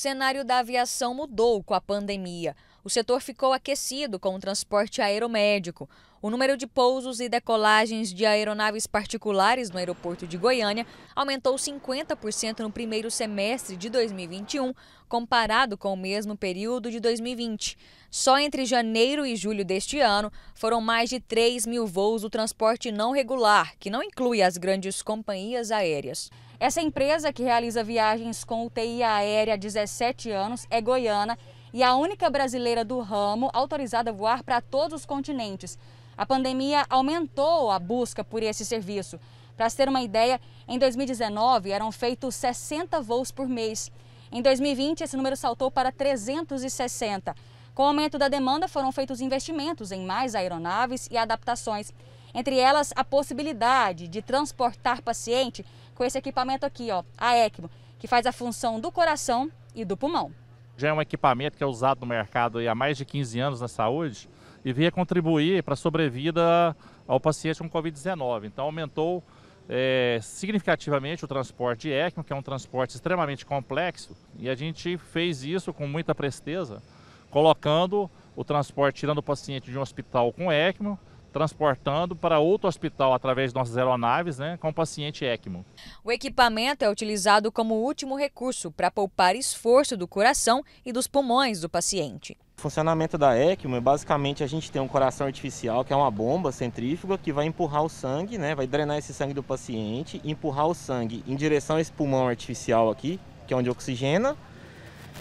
O cenário da aviação mudou com a pandemia. O setor ficou aquecido com o transporte aeromédico. O número de pousos e decolagens de aeronaves particulares no aeroporto de Goiânia aumentou 50% no primeiro semestre de 2021, comparado com o mesmo período de 2020. Só entre janeiro e julho deste ano foram mais de 3 mil voos do transporte não regular, que não inclui as grandes companhias aéreas. Essa empresa, que realiza viagens com UTI aérea há 17 anos, é goiana e a única brasileira do ramo autorizada a voar para todos os continentes. A pandemia aumentou a busca por esse serviço. Para se ter uma ideia, em 2019 eram feitos 60 voos por mês. Em 2020, esse número saltou para 360. Com o aumento da demanda, foram feitos investimentos em mais aeronaves e adaptações. Entre elas, a possibilidade de transportar paciente com esse equipamento aqui, ó, a ECMO, que faz a função do coração e do pulmão. Já é um equipamento que é usado no mercado há mais de 15 anos na saúde e vinha contribuir para a sobrevida ao paciente com Covid-19. Então aumentou é, significativamente o transporte de ECMO, que é um transporte extremamente complexo, e a gente fez isso com muita presteza, colocando o transporte, tirando o paciente de um hospital com ECMO transportando para outro hospital através de nossas aeronaves né, com o paciente ECMO. O equipamento é utilizado como último recurso para poupar esforço do coração e dos pulmões do paciente. O funcionamento da ECMO é basicamente a gente tem um coração artificial, que é uma bomba centrífuga que vai empurrar o sangue, né, vai drenar esse sangue do paciente, empurrar o sangue em direção a esse pulmão artificial aqui, que é onde oxigena,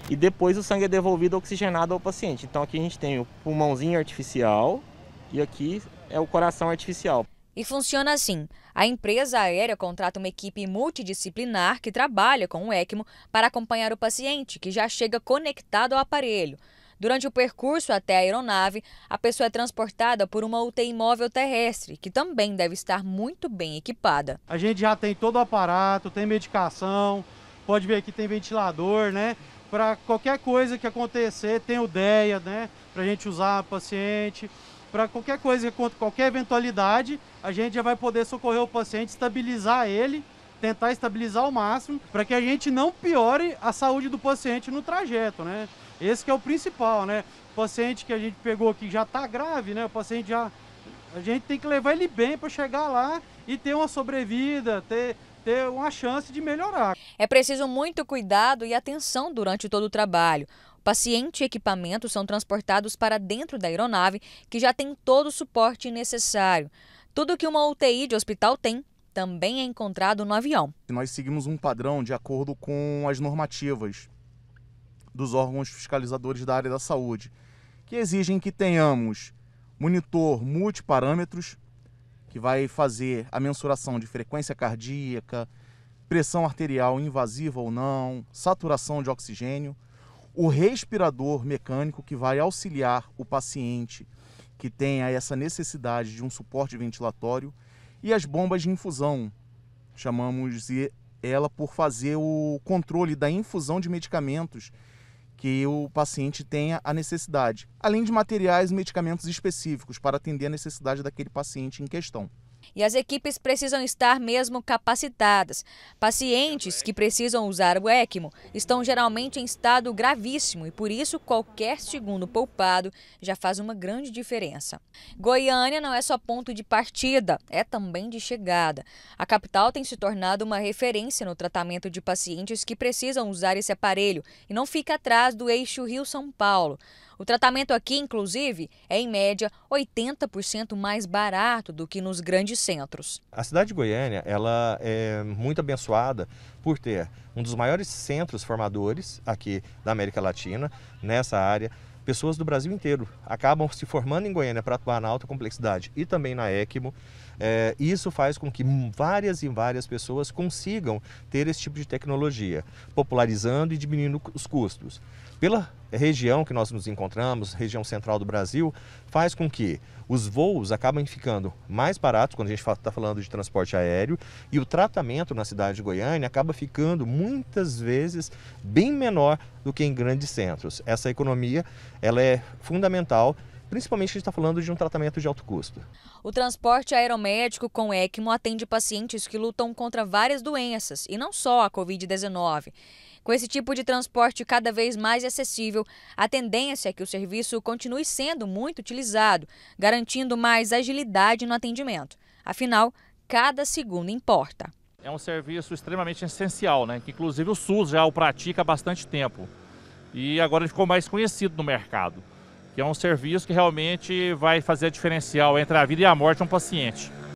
e depois o sangue é devolvido oxigenado ao paciente. Então aqui a gente tem o pulmãozinho artificial, e aqui é o coração artificial. E funciona assim: a empresa aérea contrata uma equipe multidisciplinar que trabalha com o ECMO para acompanhar o paciente, que já chega conectado ao aparelho. Durante o percurso até a aeronave, a pessoa é transportada por uma UTI móvel terrestre, que também deve estar muito bem equipada. A gente já tem todo o aparato, tem medicação, pode ver que tem ventilador, né? Para qualquer coisa que acontecer, tem o né? Para a gente usar o paciente para qualquer coisa, contra qualquer eventualidade, a gente já vai poder socorrer o paciente, estabilizar ele, tentar estabilizar ao máximo, para que a gente não piore a saúde do paciente no trajeto, né? Esse que é o principal, né? O paciente que a gente pegou aqui já está grave, né? O paciente já a gente tem que levar ele bem para chegar lá e ter uma sobrevida, ter ter uma chance de melhorar. É preciso muito cuidado e atenção durante todo o trabalho. O paciente e equipamento são transportados para dentro da aeronave, que já tem todo o suporte necessário. Tudo que uma UTI de hospital tem também é encontrado no avião. Nós seguimos um padrão de acordo com as normativas dos órgãos fiscalizadores da área da saúde, que exigem que tenhamos monitor multiparâmetros, que vai fazer a mensuração de frequência cardíaca, pressão arterial invasiva ou não, saturação de oxigênio o respirador mecânico que vai auxiliar o paciente que tenha essa necessidade de um suporte ventilatório e as bombas de infusão. Chamamos ela por fazer o controle da infusão de medicamentos que o paciente tenha a necessidade, além de materiais e medicamentos específicos para atender a necessidade daquele paciente em questão. E as equipes precisam estar mesmo capacitadas. Pacientes que precisam usar o ECMO estão geralmente em estado gravíssimo e por isso qualquer segundo poupado já faz uma grande diferença. Goiânia não é só ponto de partida, é também de chegada. A capital tem se tornado uma referência no tratamento de pacientes que precisam usar esse aparelho e não fica atrás do eixo Rio-São Paulo. O tratamento aqui, inclusive, é em média 80% mais barato do que nos grandes centros. A cidade de Goiânia, ela é muito abençoada por ter um dos maiores centros formadores aqui da América Latina nessa área pessoas do Brasil inteiro acabam se formando em Goiânia para atuar na alta complexidade e também na ECMO. É, isso faz com que várias e várias pessoas consigam ter esse tipo de tecnologia, popularizando e diminuindo os custos. Pela região que nós nos encontramos, região central do Brasil, faz com que os voos acabem ficando mais baratos quando a gente está falando de transporte aéreo e o tratamento na cidade de Goiânia acaba ficando muitas vezes bem menor do que em grandes centros. Essa economia ela é fundamental principalmente a gente está falando de um tratamento de alto custo. O transporte aeromédico com ECMO atende pacientes que lutam contra várias doenças, e não só a Covid-19. Com esse tipo de transporte cada vez mais acessível, a tendência é que o serviço continue sendo muito utilizado, garantindo mais agilidade no atendimento. Afinal, cada segundo importa. É um serviço extremamente essencial, né? que inclusive o SUS já o pratica há bastante tempo. E agora ele ficou mais conhecido no mercado que é um serviço que realmente vai fazer a diferencial entre a vida e a morte de um paciente.